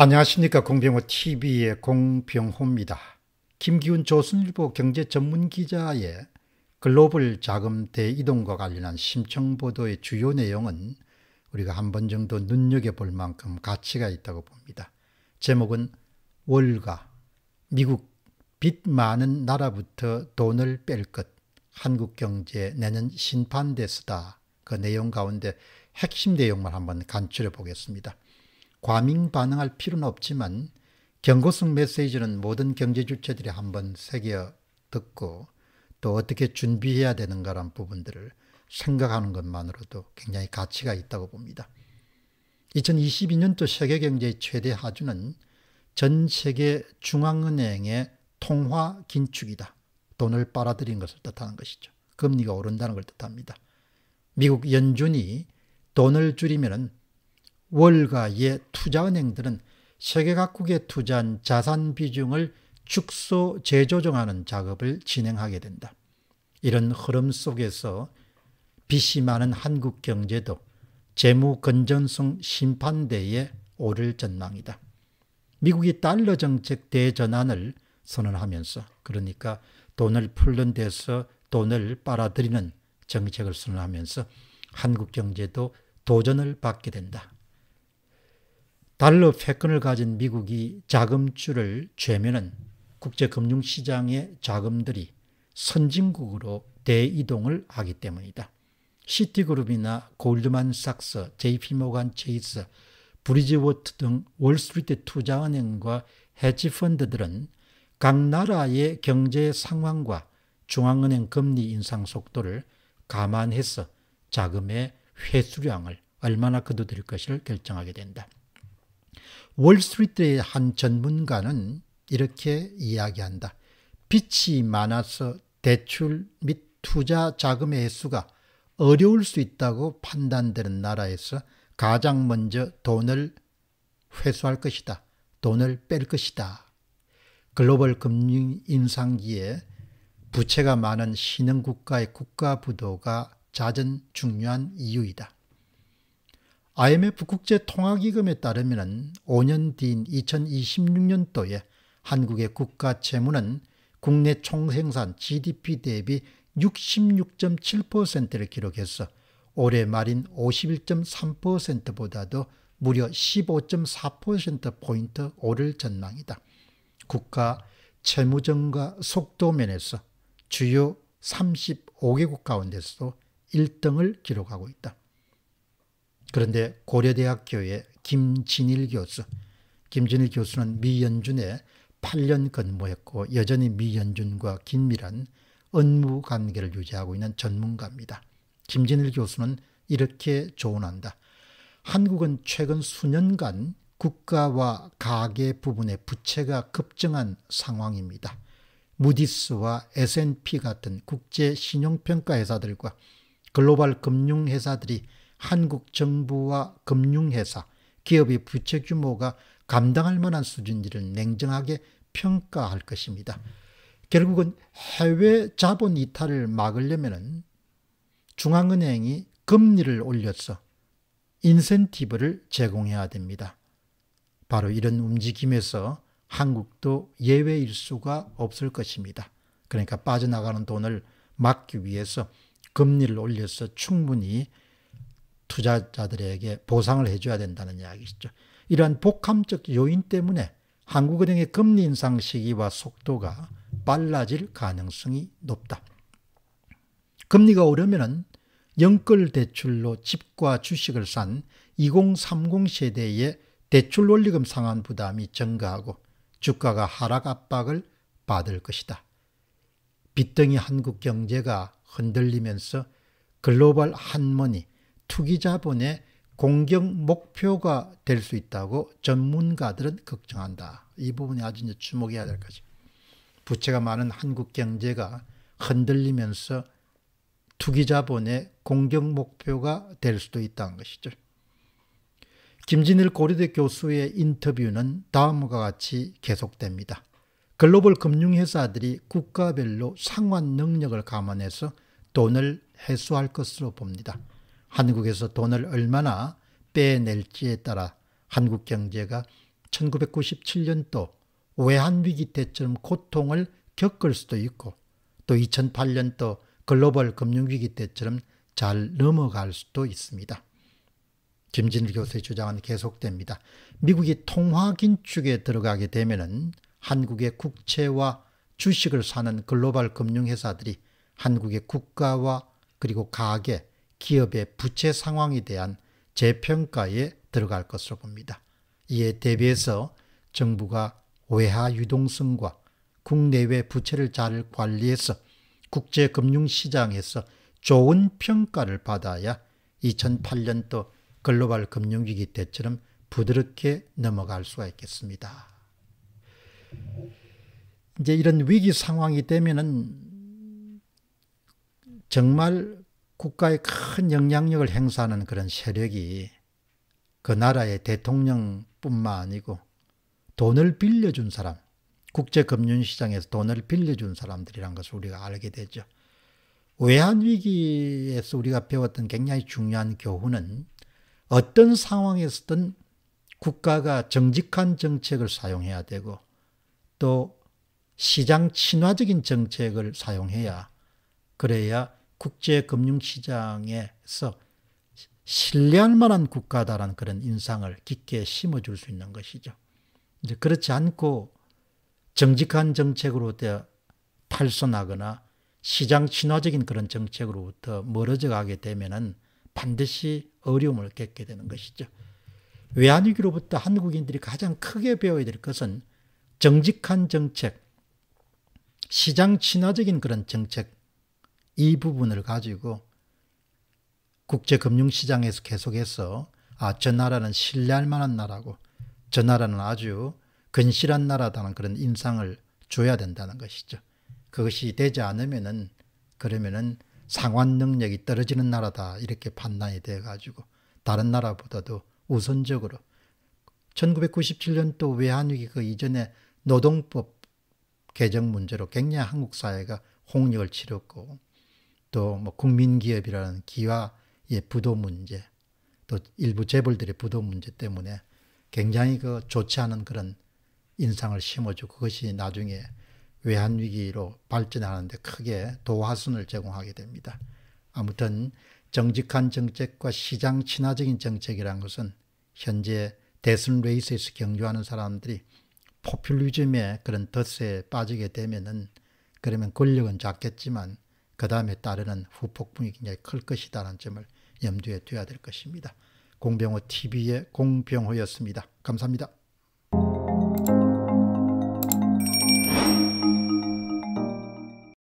안녕하십니까 공병호 TV의 공병호입니다. 김기훈 조선일보 경제전문기자의 글로벌 자금 대이동과 관련한 심층 보도의 주요 내용은 우리가 한 번 정도 눈여겨볼 만큼 가치가 있다고 봅니다. 제목은 월가 미국 빚 많은 나라부터 돈을 뺄 것. 한국 경제 내년 신판대스다. 그 내용 가운데 핵심 내용만 한번 간추려 보겠습니다. 과민 반응할 필요는 없지만 경고성 메시지는 모든 경제 주체들이 한번 새겨 듣고 또 어떻게 준비해야 되는가란 부분들을 생각하는 것만으로도 굉장히 가치가 있다고 봅니다. 2022년도 세계 경제의 최대 하주는 전 세계 중앙은행의 통화 긴축이다. 돈을 빨아들인 것을 뜻하는 것이죠. 금리가 오른다는 걸 뜻합니다. 미국 연준이 돈을 줄이면 월가의 투자은행들은 세계 각국에 투자한 자산 비중을 축소 재조정하는 작업을 진행하게 된다. 이런 흐름 속에서 빚이 많은 한국 경제도 재무 건전성 심판대에 오를 전망이다. 미국이 달러 정책 대전환을 선언하면서 그러니까 돈을 풀는 데서 돈을 빨아들이는 정책을 선언하면서 한국 경제도 도전을 받게 된다. 달러 패권을 가진 미국이 자금줄을 죄면은 국제금융시장의 자금들이 선진국으로 대이동을 하기 때문이다. 시티그룹이나 골드만삭스, JP모간 체이스, 브리지워트 등 월스트리트 투자은행과 헤지펀드들은 각 나라의 경제 상황과 중앙은행 금리 인상 속도를 감안해서 자금의 회수량을 얼마나 거둬들일 것을 결정하게 된다. 월스트리트의 한 전문가는 이렇게 이야기한다. 빛이 많아서 대출 및 투자 자금의 횟수가 어려울 수 있다고 판단되는 나라에서 가장 먼저 돈을 회수할 것이다. 돈을 뺄 것이다. 글로벌 금융 인상기에 부채가 많은 신흥국가의 국가 부도가 잦은 중요한 이유이다. IMF 국제 통화기금에 따르면 5년 뒤인 2026년도에 한국의 국가 채무는 국내 총생산 GDP 대비 66.7%를 기록해서 올해 말인 51.3%보다도 무려 15.4%포인트 오를 전망이다. 국가 채무증가 속도면에서 주요 35개국 가운데서도 1등을 기록하고 있다. 그런데 고려대학교의 김진일 교수, 김진일 교수는 미연준에 8년 근무했고 여전히 미연준과 긴밀한 업무 관계를 유지하고 있는 전문가입니다. 김진일 교수는 이렇게 조언한다. 한국은 최근 수년간 국가와 가계 부분의 부채가 급증한 상황입니다. 무디스와 S&P 같은 국제 신용평가 회사들과 글로벌 금융 회사들이 한국 정부와 금융회사, 기업의 부채 규모가 감당할 만한 수준인지를 냉정하게 평가할 것입니다. 결국은 해외 자본 이탈을 막으려면 중앙은행이 금리를 올려서 인센티브를 제공해야 됩니다. 바로 이런 움직임에서 한국도 예외일 수가 없을 것입니다. 그러니까 빠져나가는 돈을 막기 위해서 금리를 올려서 충분히 투자자들에게 보상을 해줘야 된다는 이야기죠 이러한 복합적 요인 때문에 한국은행의 금리 인상 시기와 속도가 빨라질 가능성이 높다. 금리가 오르면 영끌 대출로 집과 주식을 산 2030 세대의 대출 원리금 상환 부담이 증가하고 주가가 하락 압박을 받을 것이다. 빚덩이 한국 경제가 흔들리면서 글로벌 한머니 투기자본의 공격 목표가 될 수 있다고 전문가들은 걱정한다. 이부분이 아주 이제 주목해야 될 거죠. 부채가 많은 한국 경제가 흔들리면서 투기자본의 공격 목표가 될 수도 있다는 것이죠. 김진일 고려대 교수의 인터뷰는 다음과 같이 계속됩니다. 글로벌 금융회사들이 국가별로 상환 능력을 감안해서 돈을 회수할 것으로 봅니다. 한국에서 돈을 얼마나 빼낼지에 따라 한국 경제가 1997년도 외환위기 때처럼 고통을 겪을 수도 있고 또 2008년도 글로벌 금융위기 때처럼 잘 넘어갈 수도 있습니다. 김진일 교수의 주장은 계속됩니다. 미국이 통화긴축에 들어가게 되면 한국의 국채와 주식을 사는 글로벌 금융회사들이 한국의 국가와 그리고 가계 기업의 부채 상황에 대한 재평가에 들어갈 것으로 봅니다. 이에 대비해서 정부가 외화 유동성과 국내외 부채를 잘 관리해서 국제금융시장에서 좋은 평가를 받아야 2008년도 글로벌 금융위기 때처럼 부드럽게 넘어갈 수가 있겠습니다. 이제 이런 위기 상황이 되면은 정말 국가에 큰 영향력을 행사하는 그런 세력이 그 나라의 대통령뿐만 아니고 돈을 빌려준 사람, 국제금융시장에서 돈을 빌려준 사람들이란 것을 우리가 알게 되죠. 외환위기에서 우리가 배웠던 굉장히 중요한 교훈은 어떤 상황에서든 국가가 정직한 정책을 사용해야 되고 또 시장 친화적인 정책을 사용해야 그래야 국제금융시장에서 신뢰할 만한 국가다라는 그런 인상을 깊게 심어줄 수 있는 것이죠. 이제 그렇지 않고 정직한 정책으로부터 탈선하거나 시장 친화적인 그런 정책으로부터 멀어져 가게 되면은 반드시 어려움을 겪게 되는 것이죠. 외환위기로부터 한국인들이 가장 크게 배워야 될 것은 정직한 정책, 시장 친화적인 그런 정책 이 부분을 가지고 국제금융시장에서 계속해서 아, 저 나라는 신뢰할 만한 나라고 저 나라는 아주 근실한 나라다는 그런 인상을 줘야 된다는 것이죠. 그것이 되지 않으면은 그러면은 상환 능력이 떨어지는 나라다 이렇게 판단이 돼 가지고 다른 나라보다도 우선적으로 1997년도 외환위기 그 이전에 노동법 개정 문제로 굉장히 한국 사회가 홍역을 치렀고 또뭐 국민기업이라는 기와의 예, 부도 문제, 또 일부 재벌들의 부도 문제 때문에 굉장히 그 좋지 않은 그런 인상을 심어주고 그것이 나중에 외환위기로 발전하는데 크게 도화순을 제공하게 됩니다. 아무튼 정직한 정책과 시장 친화적인 정책이란 것은 현재 대선 레이스에서 경주하는 사람들이 포퓰리즘의 그런 덫에 빠지게 되면은 그러면 권력은 작겠지만 그 다음에 따르는 후폭풍이 굉장히 클 것이다라는 점을 염두에 둬야 될 것입니다. 공병호 TV의 공병호였습니다. 감사합니다.